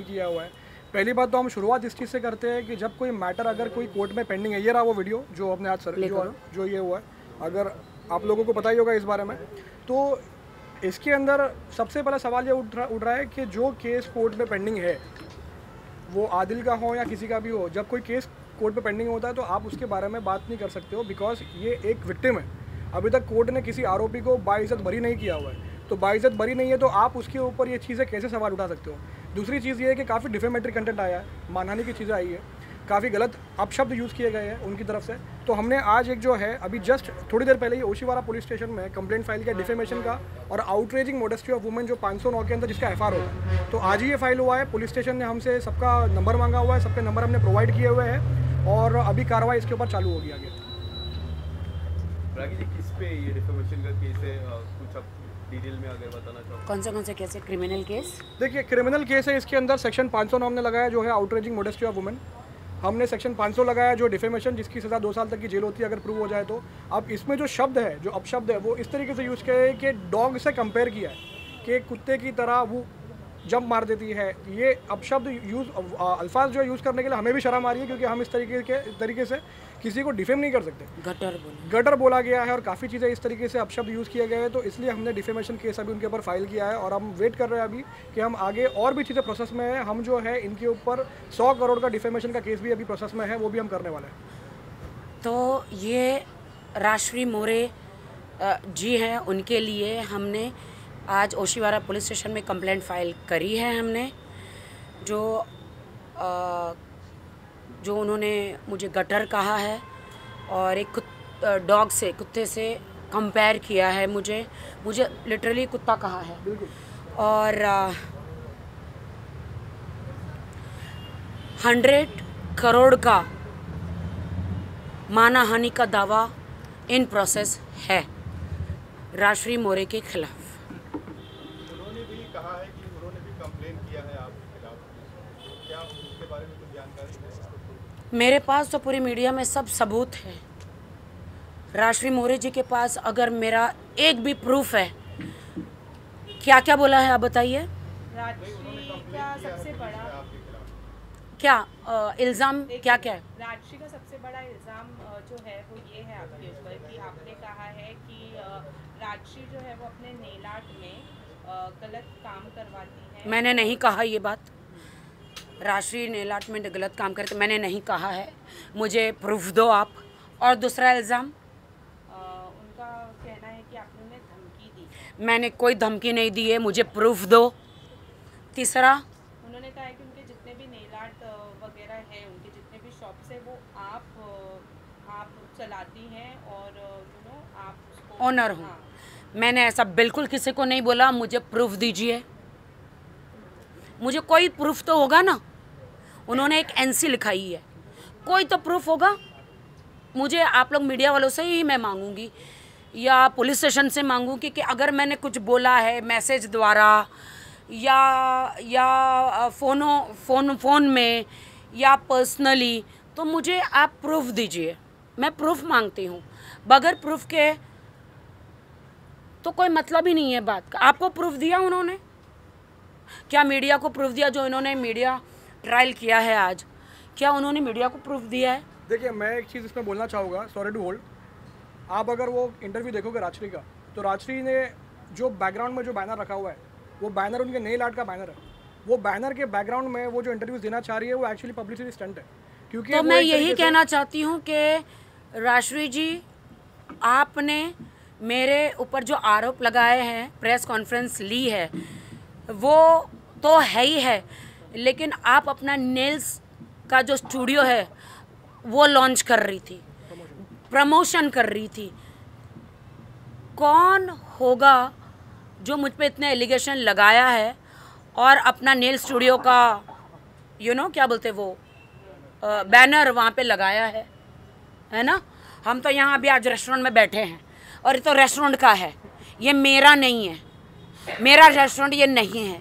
किया हुआ है पहली बात तो हम शुरुआत इस चीज़ से करते हैं कि जब कोई मैटर अगर कोई कोर्ट में पेंडिंग है ये रहा वो वीडियो जो अपने आज सर जो, जो ये हुआ है अगर आप लोगों को पता ही होगा इस बारे में तो इसके अंदर सबसे पहला सवाल ये उठ रहा उठ रहा है कि जो केस कोर्ट में पेंडिंग है वो आदिल का हो या किसी का भी हो जब कोई केस कोर्ट में पेंडिंग होता है तो आप उसके बारे में बात नहीं कर सकते हो बिकॉज ये एक विक्टिम है अभी तक कोर्ट ने किसी आरोपी को बाइज़त बरी नहीं किया हुआ है तो बाइज़त बरी नहीं है तो आप उसके ऊपर ये चीज़ें कैसे सवाल उठा सकते हो दूसरी चीज़ ये है कि काफ़ी डिफेमेटरी कंटेंट आया है मानहानि की चीज़ें आई है काफ़ी गलत अपशब्द यूज़ किए गए हैं उनकी तरफ से तो हमने आज एक जो है अभी जस्ट थोड़ी देर पहले ही ओशीवारा पुलिस स्टेशन में कंप्लेंट फाइल किया डिफेमेशन का और आउटरेजिंग मोडस्ट्री ऑफ वुमेन जो 509 के अंदर जिसका एफ आर होगा तो आज ही ये फाइल हुआ है पुलिस स्टेशन ने हमसे सबका नंबर मांगा हुआ है सबके नंबर हमने प्रोवाइड किए हुए हैं और अभी कार्रवाई इसके ऊपर चालू होगी आगे किस पे ये डिफेमेशन का केस है कुछ डिटेल में अगर बताना कौन सा कौन सा केस है क्रिमिनल केस देखिए क्रिमिनल केस है इसके अंदर सेक्शन 500 नाम हमने लगाया जो है आउटरेजिंग मोडेस्टी ऑफ वुमेन हमने सेक्शन 500 लगाया जो डिफेमेशन जिसकी सज़ा दो साल तक की जेल होती है अगर प्रूव हो जाए तो अब इसमें जो शब्द है जो अपशब्द है वो इस तरीके से यूज़ किया है कि डॉग से कंपेयर किया है कि कुत्ते की तरह वो जंप मार देती है ये अपशब्द यूज़ अल्फाज जो है यूज़ करने के लिए हमें भी शर्म आ रही है क्योंकि हम इस तरीके के तरीके से किसी को डिफेम नहीं कर सकते गटर बोला गटर बोला गया है और काफ़ी चीज़ें इस तरीके से अपशब्द यूज़ किया गया है तो इसलिए हमने डिफेमेशन केस अभी उनके ऊपर फाइल किया है और हम वेट कर रहे हैं अभी कि हम आगे और भी चीज़ें प्रोसेस में है हम जो है इनके ऊपर सौ करोड़ का डिफेमेशन का केस भी अभी प्रोसेस में है वो भी हम करने वाले हैं तो ये राष्ट्रीय मोरे जी हैं उनके लिए हमने आज ओशीवारा पुलिस स्टेशन में कंप्लेंट फाइल करी है हमने जो आ, जो उन्होंने मुझे गटर कहा है और एक डॉग से कुत्ते से कंपेयर किया है मुझे मुझे लिटरली कुत्ता कहा है और हंड्रेड करोड़ का माना हानि का दावा इन प्रोसेस है राष्ट्रीय मोरे के खिलाफ मेरे पास तो पूरी मीडिया में सब सबूत है राष्ट्रीय मोरे जी के पास अगर मेरा एक भी प्रूफ है क्या क्या बोला है आप बताइए क्या इल्ज़ाम क्या क्या है का सबसे बड़ा इल्ज़ाम जो है वो ये है आपके ऊपर कि आपने कहा है कि राजी जो है वो अपने नेलाट में गलत काम करवाती है मैंने नहीं कहा ये बात राष्ट्रीय अलाटमेंट गलत काम करते तो मैंने नहीं कहा है मुझे प्रूफ दो आप और दूसरा इल्ज़ाम उनका कहना है कि आपने धमकी दी मैंने कोई धमकी नहीं दी है मुझे प्रूफ दो तीसरा उन्होंने कहा है कि उनके जितने भी नेल आर्ट वगैरह हैं उनके जितने भी शॉप्स हैं वो आप आप चलाती हैं और यू नो आप ओनर हूँ हाँ। मैंने ऐसा बिल्कुल किसी को नहीं बोला मुझे प्रूफ दीजिए मुझे कोई प्रूफ तो होगा ना उन्होंने एक एनसी लिखाई है कोई तो प्रूफ होगा मुझे आप लोग मीडिया वालों से ही मैं मांगूंगी या पुलिस स्टेशन से मांगूंगी कि अगर मैंने कुछ बोला है मैसेज द्वारा या या फ़ोनों फ़ोन फ़ोन में या पर्सनली तो मुझे आप प्रूफ दीजिए मैं प्रूफ मांगती हूँ बगैर प्रूफ के तो कोई मतलब ही नहीं है बात का आपको प्रूफ दिया उन्होंने क्या मीडिया को प्रूफ दिया जो इन्होंने मीडिया ट्रायल किया है आज क्या उन्होंने मीडिया को प्रूफ दिया है देखिए मैं एक चीज़ इसमें बोलना चाहूँगा सॉरी टू होल्ड आप अगर वो इंटरव्यू देखोगे राजश्री का तो राजश्री ने जो बैकग्राउंड में जो बैनर रखा हुआ है वो बैनर उनके नए लाट का बैनर है वो बैनर के बैकग्राउंड में वो जो इंटरव्यू देना चाह रही है वो एक्चुअली पब्लिसिटी स्टंट है क्योंकि तो मैं यही कहना चाहती हूँ कि राजश्री जी आपने मेरे ऊपर जो आरोप लगाए हैं प्रेस कॉन्फ्रेंस ली है वो तो है ही है लेकिन आप अपना नेल्स का जो स्टूडियो है वो लॉन्च कर रही थी प्रमोशन कर रही थी कौन होगा जो मुझ पर इतने एलिगेशन लगाया है और अपना नेल स्टूडियो का यू you नो know, क्या बोलते वो आ, बैनर वहाँ पे लगाया है है ना हम तो यहाँ अभी आज रेस्टोरेंट में बैठे हैं और ये तो रेस्टोरेंट का है ये मेरा नहीं है मेरा रेस्टोरेंट ये नहीं है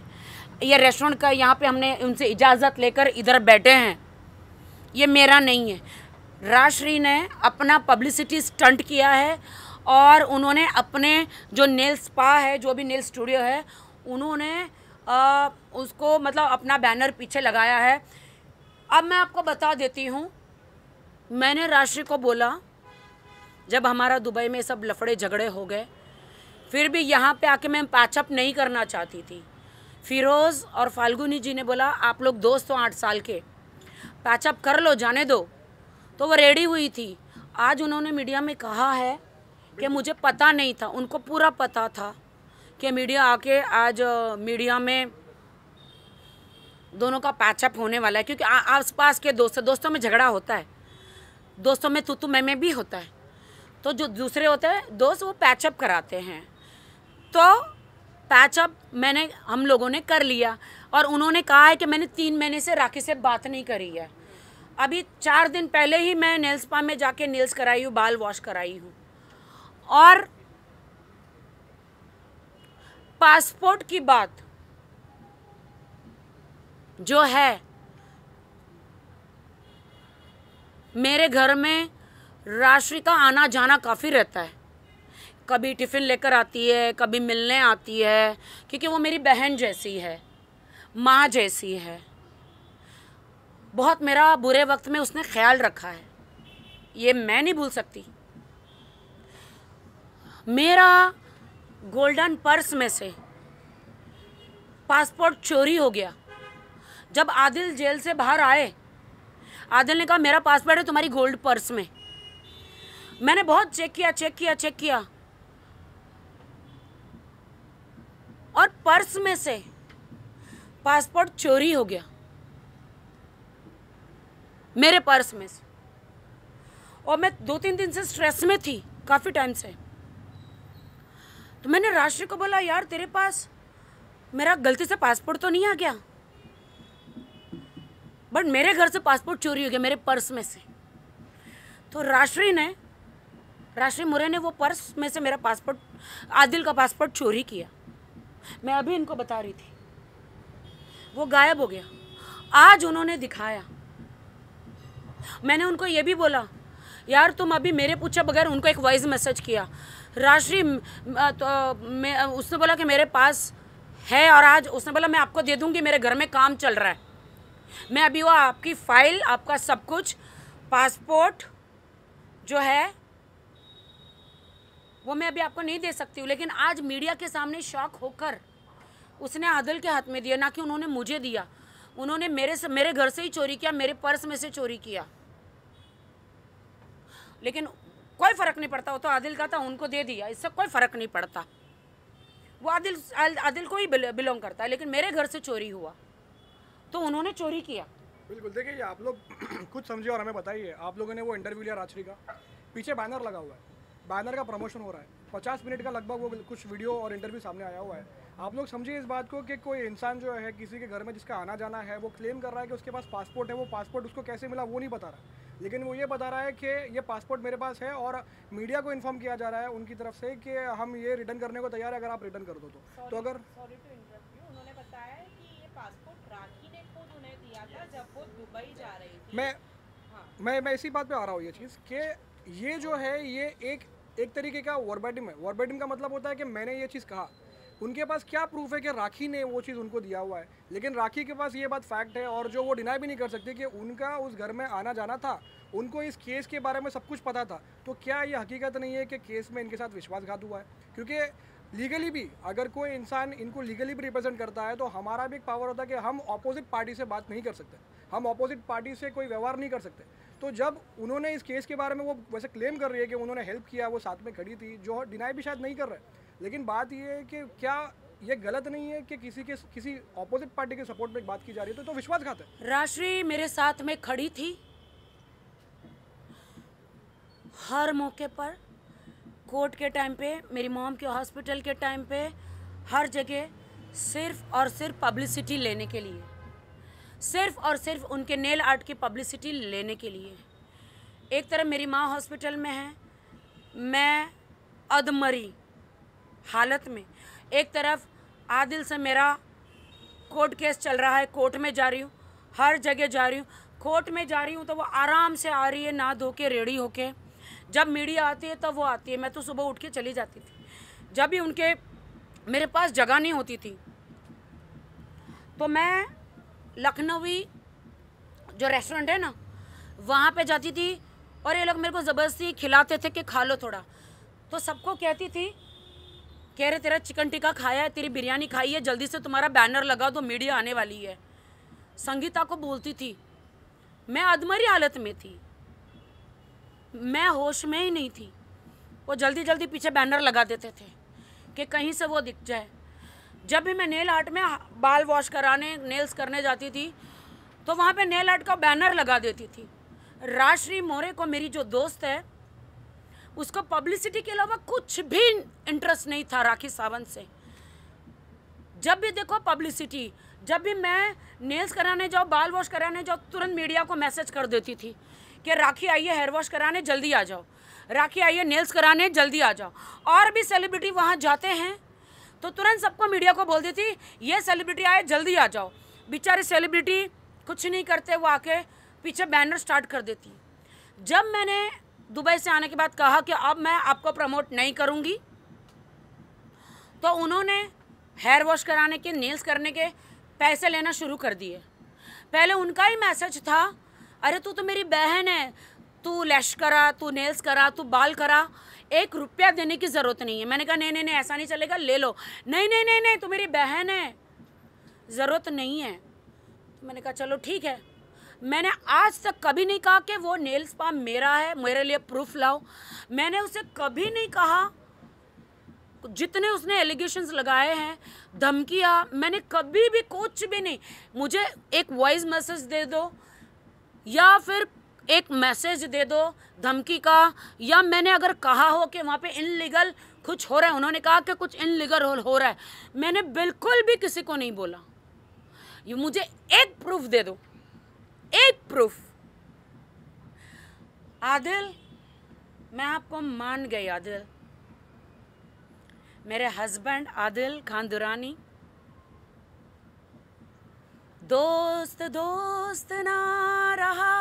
ये रेस्टोरेंट का यहाँ पे हमने उनसे इजाज़त लेकर इधर बैठे हैं ये मेरा नहीं है राजश्री ने अपना पब्लिसिटी स्टंट किया है और उन्होंने अपने जो नेल स्पा है जो भी नेल स्टूडियो है उन्होंने आ, उसको मतलब अपना बैनर पीछे लगाया है अब मैं आपको बता देती हूँ मैंने राशि को बोला जब हमारा दुबई में सब लफड़े झगड़े हो गए फिर भी यहाँ पे आके मैं पैचअप नहीं करना चाहती थी फिरोज़ और फाल्गुनी जी ने बोला आप लोग दोस्त हो आठ साल के पैचअप कर लो जाने दो तो वो रेडी हुई थी आज उन्होंने मीडिया में कहा है कि मुझे पता नहीं था उनको पूरा पता था कि मीडिया आके आज मीडिया में दोनों का पैचअप होने वाला है क्योंकि आस पास के दोस्त दोस्तों में झगड़ा होता है दोस्तों में तुतु मैं में भी होता है तो जो दूसरे होते हैं दोस्त वो पैचअप कराते हैं तो पैचअप मैंने हम लोगों ने कर लिया और उन्होंने कहा है कि मैंने तीन महीने से राखी से बात नहीं करी है अभी चार दिन पहले ही मैं नेल्स पा में जाके नेल्स कराई हूँ बाल वॉश कराई हूँ और पासपोर्ट की बात जो है मेरे घर में राशि का आना जाना काफ़ी रहता है कभी टिफ़िन लेकर आती है कभी मिलने आती है क्योंकि वो मेरी बहन जैसी है माँ जैसी है बहुत मेरा बुरे वक्त में उसने ख्याल रखा है ये मैं नहीं भूल सकती मेरा गोल्डन पर्स में से पासपोर्ट चोरी हो गया जब आदिल जेल से बाहर आए आदिल ने कहा मेरा पासपोर्ट है तुम्हारी गोल्ड पर्स में मैंने बहुत चेक किया चेक किया चेक किया पर्स में से पासपोर्ट चोरी हो गया मेरे पर्स में से और मैं दो तीन दिन से स्ट्रेस में थी काफ़ी टाइम से तो मैंने राष्ट्रीय को बोला यार तेरे पास मेरा गलती से पासपोर्ट तो नहीं आ गया बट मेरे घर से पासपोर्ट चोरी हो गया मेरे पर्स में से तो राष्ट्रीय ने राष्ट्रीय मुरे ने वो पर्स में से मेरा पासपोर्ट आदिल का पासपोर्ट चोरी किया मैं अभी इनको बता रही थी वो गायब हो गया आज उन्होंने दिखाया मैंने उनको ये भी बोला यार तुम अभी मेरे पूछा बगैर उनको एक वॉइस मैसेज किया राशि तो मैं उसने बोला कि मेरे पास है और आज उसने बोला मैं आपको दे दूंगी मेरे घर में काम चल रहा है मैं अभी वो आपकी फ़ाइल आपका सब कुछ पासपोर्ट जो है वो मैं अभी आपको नहीं दे सकती हूँ लेकिन आज मीडिया के सामने शॉक होकर उसने आदल के हाथ में दिया ना कि उन्होंने मुझे दिया उन्होंने मेरे से मेरे घर से ही चोरी किया मेरे पर्स में से चोरी किया लेकिन कोई फ़र्क नहीं पड़ता वो तो आदिल का था उनको दे दिया इससे कोई फ़र्क नहीं पड़ता वो आदिल आदिल को ही बिलोंग करता है लेकिन मेरे घर से चोरी हुआ तो उन्होंने चोरी किया बिल्कुल देखिए आप लोग कुछ समझिए और हमें बताइए आप लोगों ने वो इंटरव्यू लिया राजश्री का पीछे बैनर लगा हुआ है बैनर का प्रमोशन हो रहा है पचास मिनट का लगभग वो कुछ वीडियो और इंटरव्यू सामने आया हुआ है आप लोग समझिए इस बात को कि कोई इंसान जो है किसी के घर में जिसका आना जाना है वो क्लेम कर रहा है कि उसके पास पासपोर्ट है वो पासपोर्ट उसको कैसे मिला वो नहीं बता रहा लेकिन वो ये बता रहा है कि ये पासपोर्ट मेरे पास है और मीडिया को इन्फॉर्म किया जा रहा है उनकी तरफ से कि हम ये रिटर्न करने को तैयार है अगर आप रिटर्न कर दो तो, तो sorry, तो अगर उन्होंने बताया कि ये पासपोर्ट राखी ने खुद उन्हें दिया था जब वो दुबई जा रही थी मैं हाँ। मैं मैं इसी बात पे आ रहा हूँ ये चीज़ कि ये जो है ये एक एक तरीके का वर्बेटिम है वर्बेटिम का मतलब होता है कि मैंने ये चीज़ कहा उनके पास क्या प्रूफ है कि राखी ने वो चीज़ उनको दिया हुआ है लेकिन राखी के पास ये बात फैक्ट है और जो वो डिनाई भी नहीं कर सकती कि उनका उस घर में आना जाना था उनको इस केस के बारे में सब कुछ पता था तो क्या ये हकीकत नहीं है कि केस में इनके साथ विश्वासघात हुआ है क्योंकि लीगली भी अगर कोई इंसान इनको लीगली भी रिप्रेजेंट करता है तो हमारा भी एक पावर होता है कि हम अपोजिट पार्टी से बात नहीं कर सकते हम अपोजिट पार्टी से कोई व्यवहार नहीं कर सकते तो जब उन्होंने इस केस के बारे में वो वैसे क्लेम कर रही है कि उन्होंने हेल्प किया वो साथ में खड़ी थी जो डिनाई भी शायद नहीं कर रहे लेकिन बात ये है कि क्या ये गलत नहीं है कि किसी के किसी ऑपोजिट पार्टी के सपोर्ट में बात की जा रही है तो, तो विश्वासघात है राश्री मेरे साथ में खड़ी थी हर मौके पर कोर्ट के टाइम पे मेरी मॉम के हॉस्पिटल के टाइम पे हर जगह सिर्फ और सिर्फ पब्लिसिटी लेने के लिए सिर्फ और सिर्फ उनके नेल आर्ट की पब्लिसिटी लेने के लिए एक तरफ मेरी माँ हॉस्पिटल में है मैं अधमरी हालत में एक तरफ आदिल से मेरा कोर्ट केस चल रहा है कोर्ट में जा रही हूँ हर जगह जा रही हूँ कोर्ट में जा रही हूँ तो वो आराम से आ रही है ना धो के रेडी होके जब मीडिया आती है तब तो वो आती है मैं तो सुबह उठ के चली जाती थी जब भी उनके मेरे पास जगह नहीं होती थी तो मैं लखनवी जो रेस्टोरेंट है ना वहाँ पे जाती थी और ये लोग मेरे को ज़बरदस्ती खिलाते थे कि खा लो थोड़ा तो सबको कहती थी कह रहे तेरा चिकन टिक्का खाया है तेरी बिरयानी खाई है जल्दी से तुम्हारा बैनर लगा दो मीडिया आने वाली है संगीता को बोलती थी मैं अधमरी हालत में थी मैं होश में ही नहीं थी वो जल्दी जल्दी पीछे बैनर लगा देते थे कि कहीं से वो दिख जाए जब भी मैं नेल आर्ट में बाल वॉश कराने नेल्स करने जाती थी तो वहाँ पे नेल आर्ट का बैनर लगा देती थी राजश्री मोरे को मेरी जो दोस्त है उसको पब्लिसिटी के अलावा कुछ भी इंटरेस्ट नहीं था राखी सावंत से जब भी देखो पब्लिसिटी जब भी मैं नेल्स कराने जाओ बाल वॉश कराने जाओ तुरंत मीडिया को मैसेज कर देती थी कि राखी आइए हेयर वॉश कराने जल्दी आ जाओ राखी आइए नेल्स कराने जल्दी आ जाओ और भी सेलिब्रिटी वहाँ जाते हैं तो तुरंत सबको मीडिया को बोल देती ये सेलिब्रिटी आए जल्दी आ जाओ बेचारे सेलिब्रिटी कुछ नहीं करते वो आके पीछे बैनर स्टार्ट कर देती जब मैंने दुबई से आने के बाद कहा कि अब मैं आपको प्रमोट नहीं करूँगी तो उन्होंने हेयर वॉश कराने के नेल्स करने के पैसे लेना शुरू कर दिए पहले उनका ही मैसेज था अरे तू तो मेरी बहन है तू लैश करा तू नेल्स करा तू बाल करा एक रुपया देने की ज़रूरत नहीं है मैंने कहा नहीं नहीं नहीं ऐसा नहीं चलेगा ले लो नहीं नहीं नहीं नहीं तो मेरी बहन है ज़रूरत नहीं है तो मैंने कहा चलो ठीक है मैंने आज तक कभी नहीं कहा कि वो नेल स्पा मेरा है मेरे लिए प्रूफ लाओ मैंने उसे कभी नहीं कहा जितने उसने एलिगेशन लगाए हैं धमकिया मैंने कभी भी कुछ भी नहीं मुझे एक वॉइस मैसेज दे दो या फिर एक मैसेज दे दो धमकी का या मैंने अगर कहा हो कि वहाँ पे इनलीगल कुछ हो रहा है उन्होंने कहा कि कुछ इनलीगल हो रहा है मैंने बिल्कुल भी किसी को नहीं बोला ये मुझे एक प्रूफ दे दो एक प्रूफ आदिल मैं आपको मान गई आदिल मेरे हस्बैंड आदिल खान दुरानी दोस्त दोस्त ना रहा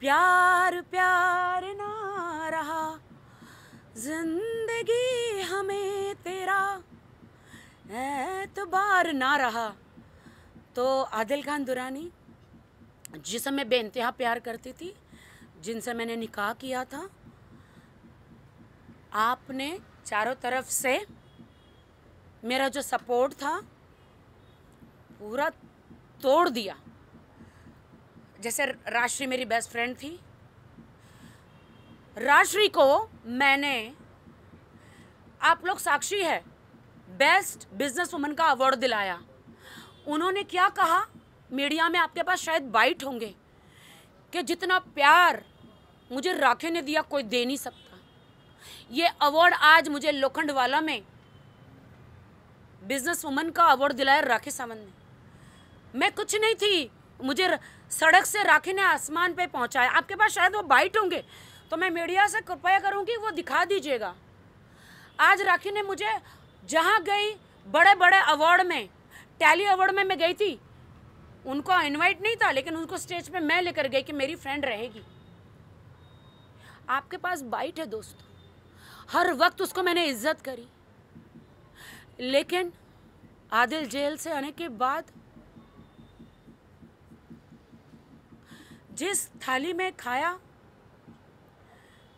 प्यार प्यार ना रहा जिंदगी हमें तेरा एतबार ना रहा तो आदिल खान दुरानी जिसे मैं बेनतहा प्यार करती थी जिनसे मैंने निकाह किया था आपने चारों तरफ से मेरा जो सपोर्ट था पूरा तोड़ दिया जैसे राश्री मेरी बेस्ट फ्रेंड थी राश्री को मैंने आप लोग साक्षी है बेस्ट बिजनेस वुमन का अवार्ड दिलाया उन्होंने क्या कहा मीडिया में आपके पास शायद बाइट होंगे कि जितना प्यार मुझे राखे ने दिया कोई दे नहीं सकता ये अवार्ड आज मुझे लोखंडवाला में बिजनेस वुमन का अवार्ड दिलाया राखी सावंत ने मैं कुछ नहीं थी मुझे सड़क से राखी ने आसमान पे पहुंचाया आपके पास शायद वो बाइट होंगे तो मैं मीडिया से कृपया करूँगी वो दिखा दीजिएगा आज राखी ने मुझे जहां गई बड़े बड़े अवार्ड में टैली अवार्ड में मैं गई थी उनको इनवाइट नहीं था लेकिन उनको स्टेज पे मैं लेकर गई कि मेरी फ्रेंड रहेगी आपके पास बाइट है दोस्त हर वक्त उसको मैंने इज्जत करी लेकिन आदिल जेल से आने के बाद जिस थाली में खाया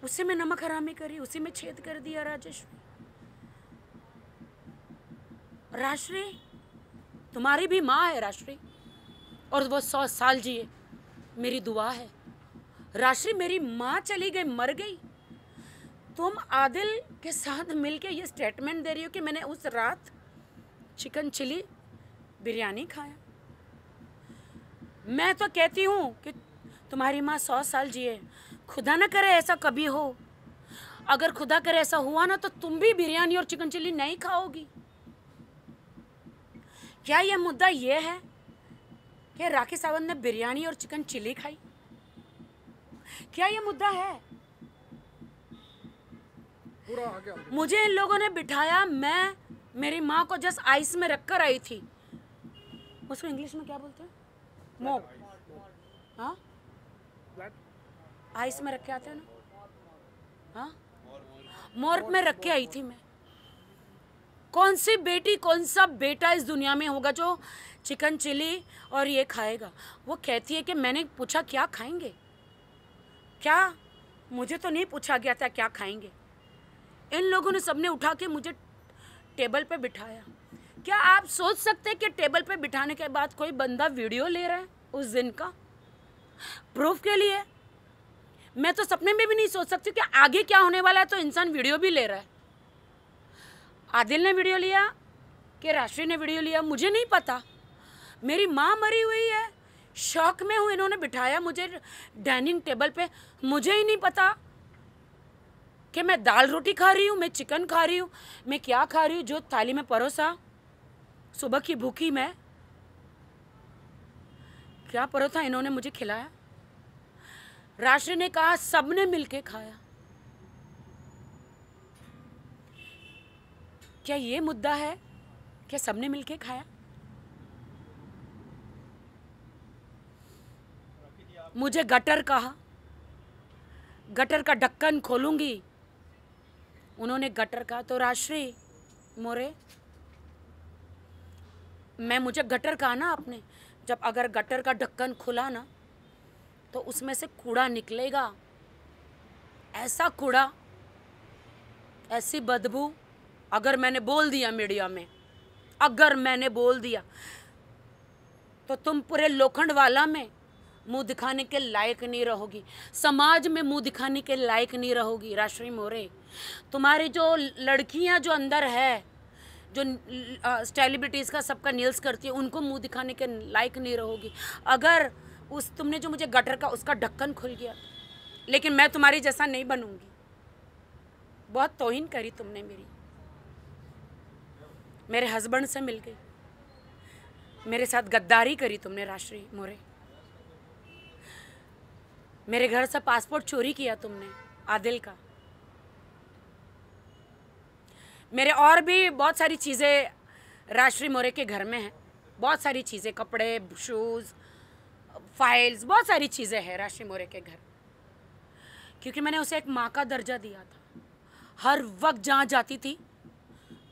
उसी में नमक हरामी करी उसी में छेद कर दिया राजश्री राश्री तुम्हारी भी माँ है राश्री और वो सौ साल जिए मेरी दुआ है राश्री मेरी माँ चली गई मर गई तुम आदिल के साथ मिलके ये स्टेटमेंट दे रही हो कि मैंने उस रात चिकन चिली बिरयानी खाया मैं तो कहती हूँ कि तुम्हारी माँ सौ साल जिए खुदा ना करे ऐसा कभी हो अगर खुदा करे ऐसा हुआ ना तो तुम भी बिरयानी और चिकन चिल्ली नहीं खाओगी क्या यह मुद्दा यह है कि राखी सावंत ने बिरयानी और चिकन चिल्ली खाई क्या यह मुद्दा है मुझे इन लोगों ने बिठाया मैं मेरी माँ को जस्ट आइस में रखकर आई थी उसको इंग्लिश में क्या बोलते हैं मो तो हाँ आइस में रख के आते हैं ना हाँ में रख के आई थी मैं कौन सी बेटी कौन सा बेटा इस दुनिया में होगा जो चिकन चिली और ये खाएगा वो कहती है कि मैंने पूछा क्या खाएंगे क्या मुझे तो नहीं पूछा गया था क्या खाएंगे इन लोगों ने सबने उठा के मुझे टेबल पे बिठाया क्या आप सोच सकते हैं कि टेबल पे बिठाने के बाद कोई बंदा वीडियो ले रहा है उस दिन का प्रूफ के लिए मैं तो सपने में भी नहीं सोच सकती कि आगे क्या होने वाला है तो इंसान वीडियो भी ले रहा है आदिल ने वीडियो लिया कि राष्ट्रीय ने वीडियो लिया मुझे नहीं पता मेरी माँ मरी हुई है शौक में हूँ इन्होंने बिठाया मुझे डाइनिंग टेबल पे मुझे ही नहीं पता कि मैं दाल रोटी खा रही हूँ मैं चिकन खा रही हूँ मैं क्या खा रही हूँ जो थाली में परोसा सुबह की भूखी मैं क्या परोसा इन्होंने मुझे खिलाया राष्ट्र ने कहा सबने मिलके खाया क्या ये मुद्दा है क्या सबने मिलके खाया मुझे गटर कहा गटर का ढक्कन खोलूंगी उन्होंने गटर कहा तो राश्री मोरे मैं मुझे गटर कहा ना आपने जब अगर गटर का ढक्कन खुला ना तो उसमें से कूड़ा निकलेगा ऐसा कूड़ा ऐसी बदबू अगर मैंने बोल दिया मीडिया में अगर मैंने बोल दिया तो तुम पूरे लोखंड वाला में मुंह दिखाने के लायक नहीं रहोगी समाज में मुंह दिखाने के लायक नहीं रहोगी राष्ट्रीय मोरे तुम्हारी जो लड़कियां जो अंदर है जो सेलिब्रिटीज़ का सबका नील्स करती है उनको मुंह दिखाने के लायक नहीं रहोगी अगर उस तुमने जो मुझे गटर का उसका ढक्कन खुल गया लेकिन मैं तुम्हारी जैसा नहीं बनूंगी बहुत तोहिन करी तुमने मेरी मेरे हस्बैंड से मिल गई मेरे साथ गद्दारी करी तुमने राष्ट्रीय मोरे मेरे घर से पासपोर्ट चोरी किया तुमने आदिल का मेरे और भी बहुत सारी चीज़ें राष्ट्रीय मोरे के घर में हैं बहुत सारी चीज़ें कपड़े शूज़ फाइल्स बहुत सारी चीज़ें हैं राशि मोरे के घर क्योंकि मैंने उसे एक माँ का दर्जा दिया था हर वक्त जहाँ जाती थी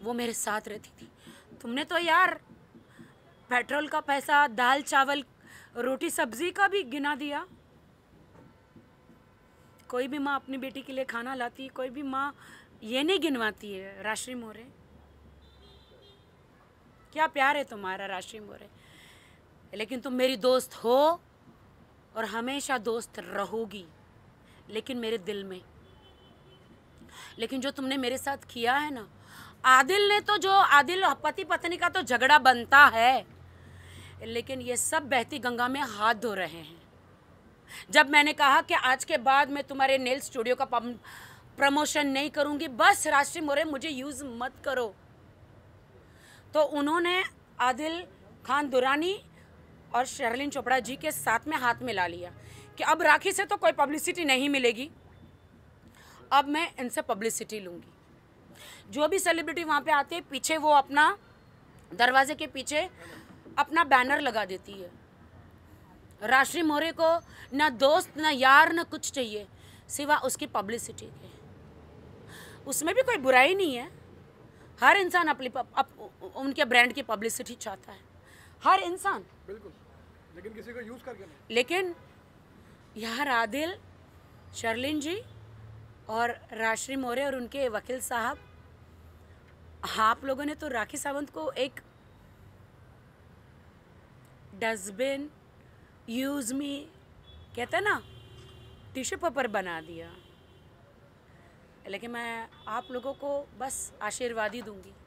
वो मेरे साथ रहती थी तुमने तो यार पेट्रोल का पैसा दाल चावल रोटी सब्जी का भी गिना दिया कोई भी माँ अपनी बेटी के लिए खाना लाती कोई भी माँ ये नहीं गिनवाती है राशि मोरे क्या प्यार है तुम्हारा राशि मोरे लेकिन तुम मेरी दोस्त हो और हमेशा दोस्त रहोगी लेकिन मेरे दिल में लेकिन जो तुमने मेरे साथ किया है ना आदिल ने तो जो आदिल पति पत्नी का तो झगड़ा बनता है लेकिन ये सब बहती गंगा में हाथ धो रहे हैं जब मैंने कहा कि आज के बाद मैं तुम्हारे नेल स्टूडियो का प्रमोशन नहीं करूंगी बस राष्ट्रीय मोरे मुझे यूज़ मत करो तो उन्होंने आदिल खान दुरानी और शर्लिन चोपड़ा जी के साथ में हाथ मिला लिया कि अब राखी से तो कोई पब्लिसिटी नहीं मिलेगी अब मैं इनसे पब्लिसिटी लूँगी जो भी सेलिब्रिटी वहाँ पे आते पीछे वो अपना दरवाजे के पीछे अपना बैनर लगा देती है राष्ट्रीय मोहरे को ना दोस्त ना यार ना कुछ चाहिए सिवा उसकी पब्लिसिटी के उसमें भी कोई बुराई नहीं है हर इंसान अपनी अप, उनके ब्रांड की पब्लिसिटी चाहता है हर इंसान बिल्कुल लेकिन किसी को यूज करके नहीं लेकिन यहाँ आदिल शर्लिन जी और राश्री मौर्य और उनके वकील साहब आप लोगों ने तो राखी सावंत को एक डस्टबिन यूज मी कहते ना टिश्यू पेपर बना दिया लेकिन मैं आप लोगों को बस आशीर्वाद ही दूंगी